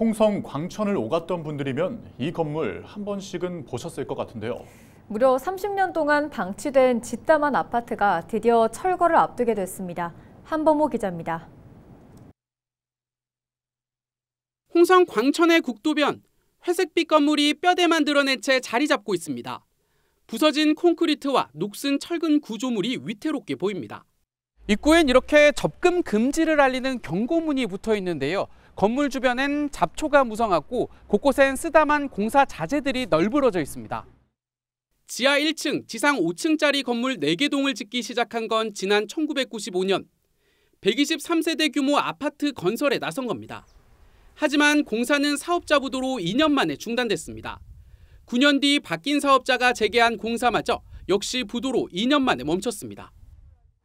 홍성 광천을 오갔던 분들이면 이 건물 한 번씩은 보셨을 것 같은데요. 무려 30년 동안 방치된 짓다만 아파트가 드디어 철거를 앞두게 됐습니다. 한범호 기자입니다. 홍성 광천의 국도변, 회색빛 건물이 뼈대만 드러낸 채 자리 잡고 있습니다. 부서진 콘크리트와 녹슨 철근 구조물이 위태롭게 보입니다. 입구엔 이렇게 접근 금지를 알리는 경고문이 붙어 있는데요. 건물 주변엔 잡초가 무성하고 곳곳엔 쓰다만 공사 자재들이 널브러져 있습니다. 지하 1층, 지상 5층짜리 건물 4개 동을 짓기 시작한 건 지난 1995년 123세대 규모 아파트 건설에 나선 겁니다. 하지만 공사는 사업자 부도로 2년 만에 중단됐습니다. 9년 뒤 바뀐 사업자가 재개한 공사마저 역시 부도로 2년 만에 멈췄습니다.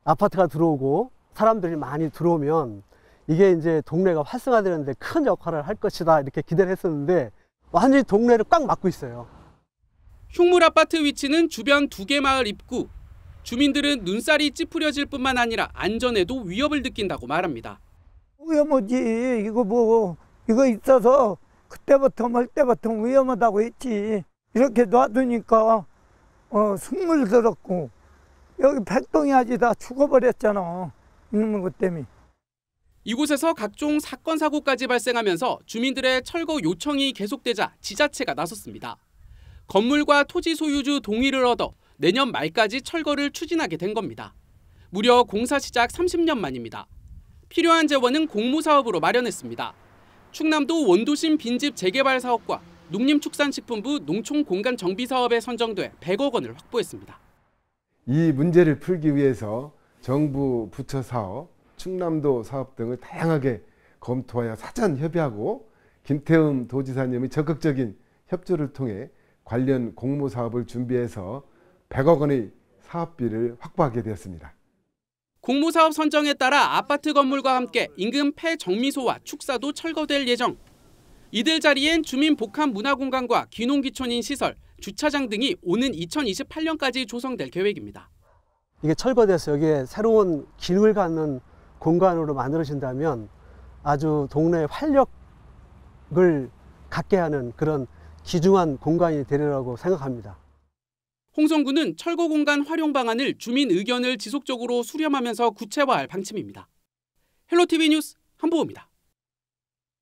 아파트가 들어오고 사람들이 많이 들어오면 이게 이제 동네가 활성화되는데 큰 역할을 할 것이다 이렇게 기대를 했었는데 완전히 동네를 꽉 막고 있어요. 흉물 아파트 위치는 주변 두 개 마을 입구. 주민들은 눈살이 찌푸려질 뿐만 아니라 안전에도 위협을 느낀다고 말합니다. 위험하지. 이거 뭐 이거 있어서 그때부터 말 때부터 위험하다고 했지. 이렇게 놔두니까 어, 숨물 들었고 여기 백동이 아직 다 죽어버렸잖아. 이놈의 것 그 때문에. 이곳에서 각종 사건 사고까지 발생하면서 주민들의 철거 요청이 계속되자 지자체가 나섰습니다. 건물과 토지 소유주 동의를 얻어 내년 말까지 철거를 추진하게 된 겁니다. 무려 공사 시작 30년 만입니다. 필요한 재원은 공모사업으로 마련했습니다. 충남도 원도심 빈집 재개발 사업과 농림축산식품부 농촌공간정비사업에 선정돼 100억 원을 확보했습니다. 이 문제를 풀기 위해서 정부 부처 사업, 충남도 사업 등을 다양하게 검토하여 사전 협의하고 김태흠 도지사님의 적극적인 협조를 통해 관련 공모 사업을 준비해서 100억 원의 사업비를 확보하게 되었습니다. 공모 사업 선정에 따라 아파트 건물과 함께 인근 폐정미소와 축사도 철거될 예정. 이들 자리엔 주민 복합 문화 공간과 귀농귀촌인 시설, 주차장 등이 오는 2028년까지 조성될 계획입니다. 이게 철거돼서 여기에 새로운 길을 가는 공간으로 만들어진다면 아주 동네의 활력을 갖게 하는 그런 기중한 공간이 되리라고 생각합니다. 홍성구는 철거 공간 활용 방안을 주민 의견을 지속적으로 수렴하면서 구체화할 방침입니다. 헬로티비 뉴스 한보입니다.